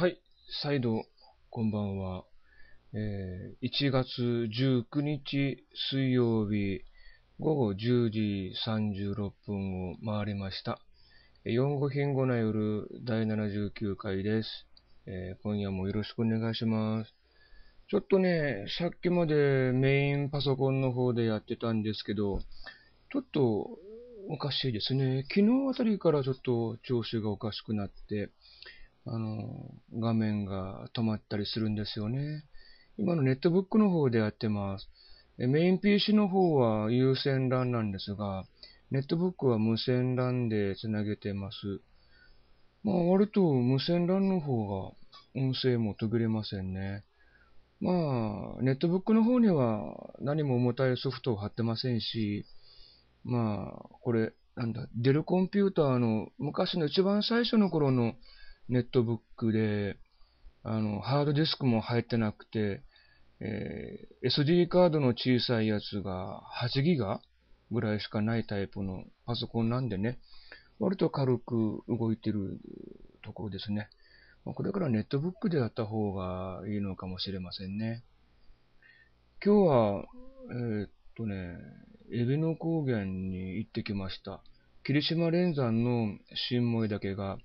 はい、再度、こんばんは。えー、1月19日水曜日午後10時36分を回りました。4 5品後な夜第79回です、えー、今夜もよろしくお願いします。ちょっとね、さっきまでメインパソコンの方でやってたんですけど、ちょっとおかしいですね。昨日あたりからちょっと調子がおかしくなって、あの、画面が止まったりするんですよね。今のネットブックの方でやってます。メイン PC の方は有線 LAN なんですが、ネットブックは無線 LAN でつなげてます。まあ、割と無線 LAN の方が音声も途切れませんね。まあ、ネットブックの方には何も重たいソフトを貼ってませんし、まあ、これ、なんだ、デルコンピューターの昔の一番最初の頃のネットブックで、あの、ハードディスクも入ってなくて、えー、SD カードの小さいやつが8ギガぐらいしかないタイプのパソコンなんでね、割と軽く動いてるところですね。これからネットブックでやった方がいいのかもしれませんね。今日は、えー、っとね、エビの高原に行ってきました。霧島連山の新萌岳が、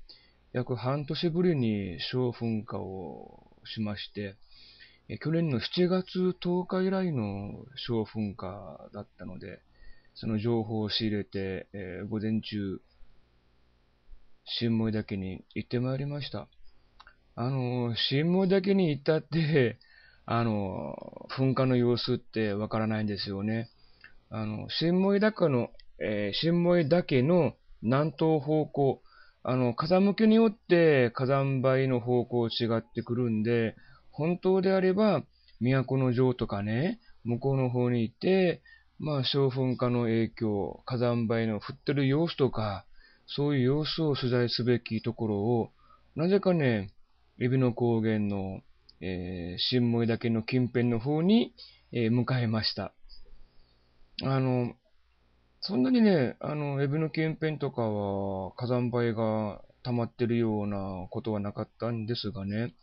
約半年ぶりに小噴火をしまして、去年の7月10日以来の小噴火だったので、その情報を仕入れて、えー、午前中、新萌岳に行ってまいりました。あの、新萌岳に行ったって、あの、噴火の様子ってわからないんですよね。あの、新萌岳の、えー、新萌岳の南東方向、あの、風向きによって火山灰の方向違ってくるんで、本当であれば、都の城とかね、向こうの方にいて、まあ、小噴火の影響、火山灰の降ってる様子とか、そういう様子を取材すべきところを、なぜかね、エビの高原の、えー、新萌岳の近辺の方に、えー、向かいました。あの、そんなにね、あの、ウェブの近辺とかは火山灰が溜まってるようなことはなかったんですがね、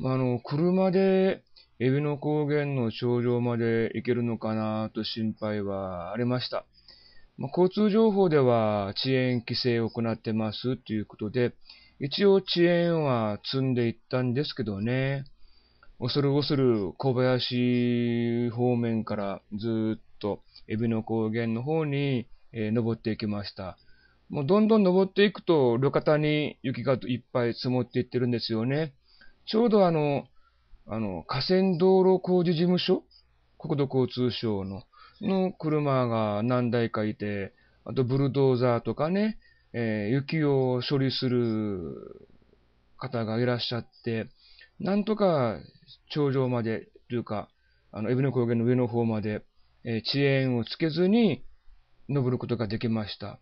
まあ、あの、車でエビの高原の頂上まで行けるのかなと心配はありました。まあ、交通情報では遅延規制を行ってますということで、一応遅延は積んでいったんですけどね、恐る恐る小林方面からずっとエビの高原の方に、えー、登っていきました。もうどんどん登っていくと、路肩に雪がいっぱい積もっていってるんですよね。ちょうどあの、あの、河川道路工事事務所国土交通省の、の車が何台かいて、あとブルドーザーとかね、えー、雪を処理する方がいらっしゃって、なんとか頂上まで、というか、あの、エビの高原の上の方までえ遅延をつけずに登ることができました。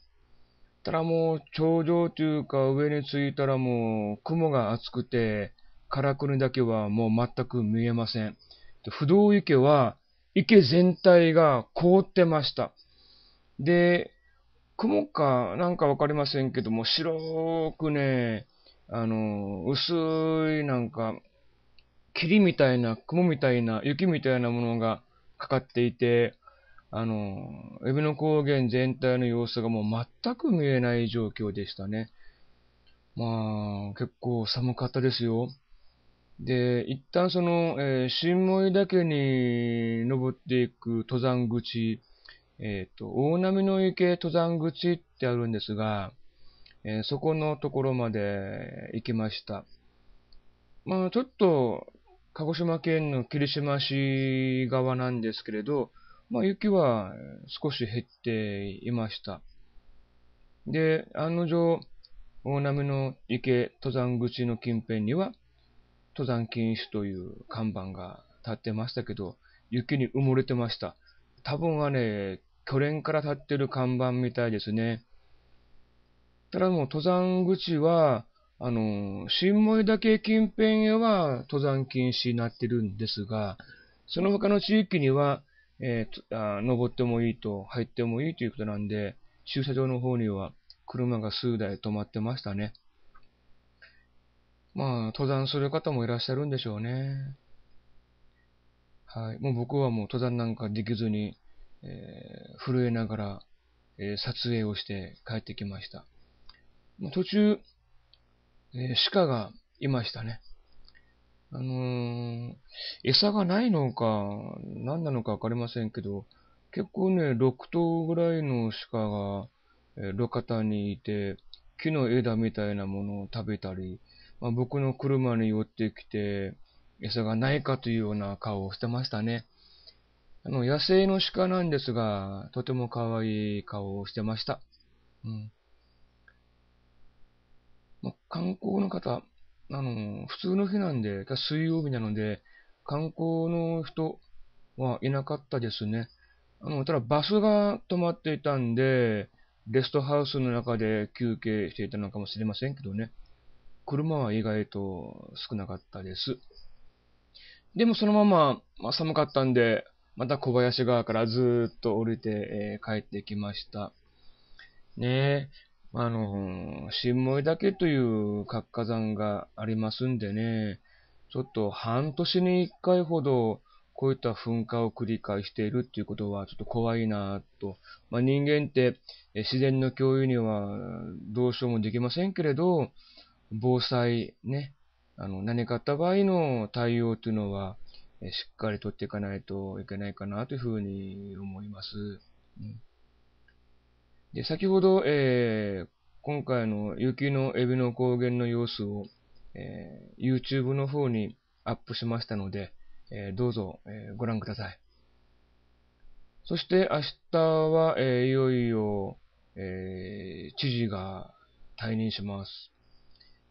ただもう頂上というか上に着いたらもう雲が厚くて、カラクリだけはもう全く見えません。不動池は池全体が凍ってました。で、雲かなんかわかりませんけども、白くね、あの、薄いなんか、霧みたいな、雲みたいな、雪みたいなものがかかっていて、あの、海老の高原全体の様子がもう全く見えない状況でしたね。まあ、結構寒かったですよ。で、一旦その、えー、新森岳に登っていく登山口、えっ、ー、と、大波の池登山口ってあるんですが、えー、そこのところまで行きました。まあ、ちょっと、鹿児島県の霧島市側なんですけれど、まあ、雪は少し減っていました。で、案の定、大波の池登山口の近辺には、登山禁止という看板が立ってましたけど、雪に埋もれてました。多分はね、去年から立ってる看板みたいですね。ただもう登山口は、あの、新萌岳近辺へは登山禁止になってるんですが、その他の地域には、えー、あ登ってもいいと、入ってもいいということなんで、駐車場の方には車が数台止まってましたね。まあ、登山する方もいらっしゃるんでしょうね。はい。もう僕はもう登山なんかできずに、えー、震えながら、えー、撮影をして帰ってきました。途中、えー、鹿がいましたね。あのー、餌がないのか、何なのかわかりませんけど、結構ね、6頭ぐらいの鹿が、えー、路肩にいて、木の枝みたいなものを食べたり、まあ、僕の車に寄ってきて、餌がないかというような顔をしてましたね。あの、野生の鹿なんですが、とても可愛い顔をしてました。うん。まあ、観光の方、あの、普通の日なんで、水曜日なので、観光の人はいなかったですね。あの、ただバスが止まっていたんで、レストハウスの中で休憩していたのかもしれませんけどね。車は意外と少なかったです。でもそのまま、まあ、寒かったんで、また小林川からずっと降りて、えー、帰ってきました。ねえ。あの、新萌岳という活火山がありますんでね、ちょっと半年に一回ほど、こういった噴火を繰り返しているっていうことはちょっと怖いなと。まあ、人間って自然の共有にはどうしようもできませんけれど、防災ね、あの、何かあった場合の対応というのは、しっかりとっていかないといけないかなというふうに思います。うんで、先ほど、えー、今回の雪のエビの高原の様子を、えー、YouTube の方にアップしましたので、えー、どうぞ、えー、ご覧ください。そして明日は、えー、いよいよ、えー、知事が退任します。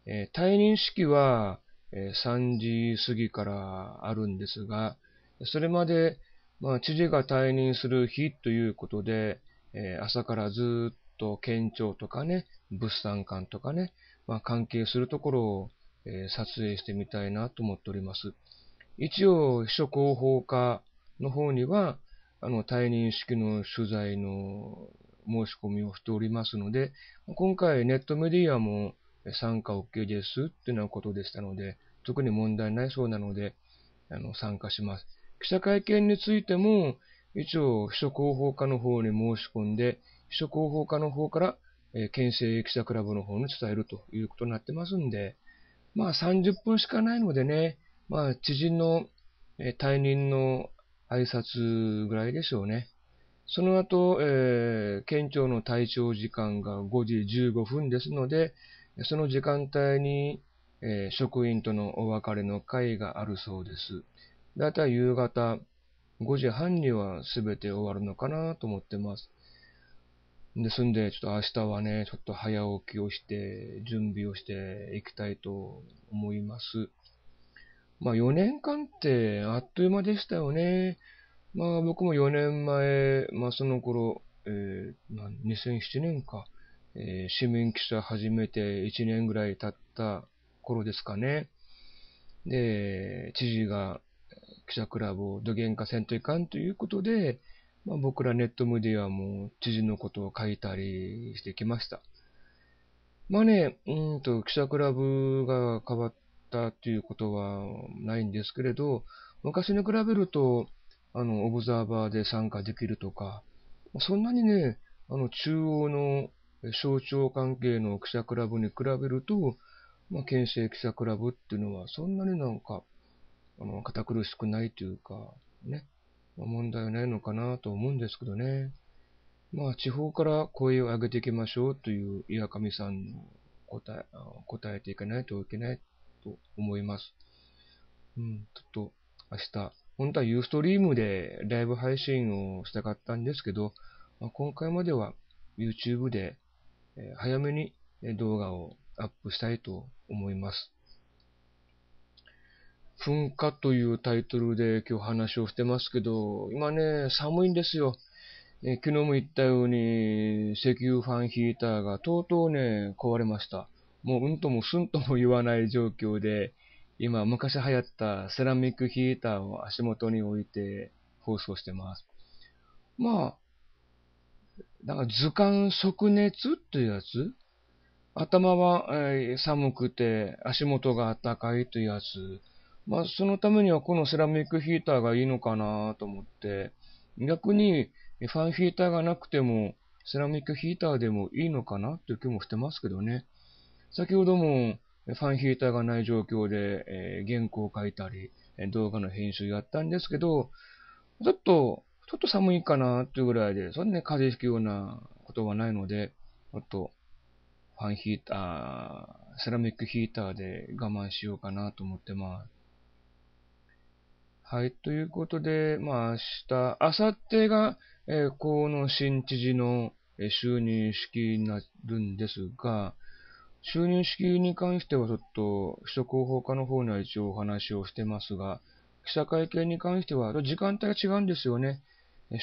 えー、退任式は、えー、3時過ぎからあるんですが、それまで、まあ、知事が退任する日ということで、えー、朝からずっと県庁とかね、物産館とかね、まあ、関係するところを、えー、撮影してみたいなと思っております。一応、秘書広報課の方には、あの、退任式の取材の申し込みをしておりますので、今回ネットメディアも参加 OK ですっていうようなことでしたので、特に問題ないそうなので、あの、参加します。記者会見についても、一応、秘書広報課の方に申し込んで、秘書広報課の方から、えー、県政記者クラブの方に伝えるということになってますんで、まあ30分しかないのでね、まあ知人の、えー、退任の挨拶ぐらいでしょうね。その後、えー、県庁の退庁時間が5時15分ですので、その時間帯に、えー、職員とのお別れの会があるそうです。だいたい夕方5時半には全て終わるのかなと思ってます。ですんで、ちょっと明日はね、ちょっと早起きをして、準備をしていきたいと思います。まあ4年間ってあっという間でしたよね。まあ僕も4年前、まあその頃、えー、2007年か、えー、市民記者始めて1年ぐらい経った頃ですかね。で、知事が記者クラブをどげんかせんといかんということで、まあ、僕らネットメディアも知事のことを書いたりしてきました。まあね、うんと、記者クラブが変わったということはないんですけれど、昔に比べると、あの、オブザーバーで参加できるとか、そんなにね、あの、中央の省庁関係の記者クラブに比べると、まあ、県政記者クラブっていうのはそんなになんか、あの、堅苦しくないというか、ね、問題はないのかなと思うんですけどね。まあ、地方から声を上げていきましょうという岩上さんの答え、答えていかないといけないと思います。うん、ちょっと明日、本当はユーストリームでライブ配信をしたかったんですけど、まあ、今回までは YouTube で早めに動画をアップしたいと思います。噴火というタイトルで今日話をしてますけど、今ね、寒いんですよ。え昨日も言ったように、石油ファンヒーターがとうとうね、壊れました。もううんともすんとも言わない状況で、今昔流行ったセラミックヒーターを足元に置いて放送してます。まあ、なんか図鑑即熱っていうやつ頭は、え寒くて足元が暖かいというやつ。まあ、そのためにはこのセラミックヒーターがいいのかなと思って、逆にファンヒーターがなくても、セラミックヒーターでもいいのかなっていう気もしてますけどね。先ほどもファンヒーターがない状況で、えー、原稿を書いたり、動画の編集やったんですけど、ちょっと、ちょっと寒いかなっていうぐらいで、そんなに風邪ひくようなことはないので、ちょっと、ファンヒーター、セラミックヒーターで我慢しようかなと思ってます。はい、ということで、まあ、明日、明後日が、えー、河野新知事の、え就任式になるんですが、就任式に関してはちょっと、首都広報課の方には一応お話をしてますが、記者会見に関しては、時間帯が違うんですよね。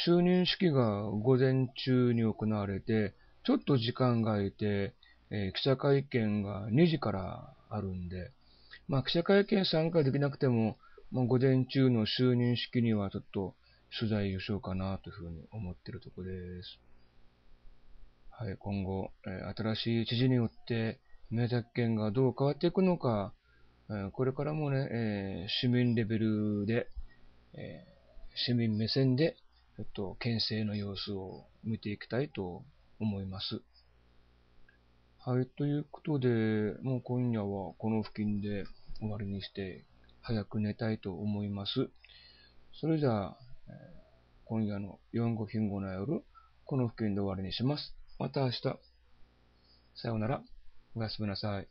就任式が午前中に行われて、ちょっと時間が空いて、えー、記者会見が2時からあるんで、まあ、記者会見参加できなくても、まあ、午前中の就任式にはちょっと取材をしようかなというふうに思っているところです。はい、今後、え新しい知事によって名作権がどう変わっていくのか、えこれからもね、え市民レベルで、え市民目線で、ちょっと県政の様子を見ていきたいと思います。はい、ということで、もう今夜はこの付近で終わりにして早く寝たいと思います。それじゃあ、今夜の4 5品後の夜、この付近で終わりにします。また明日。さようなら。おやすみなさい。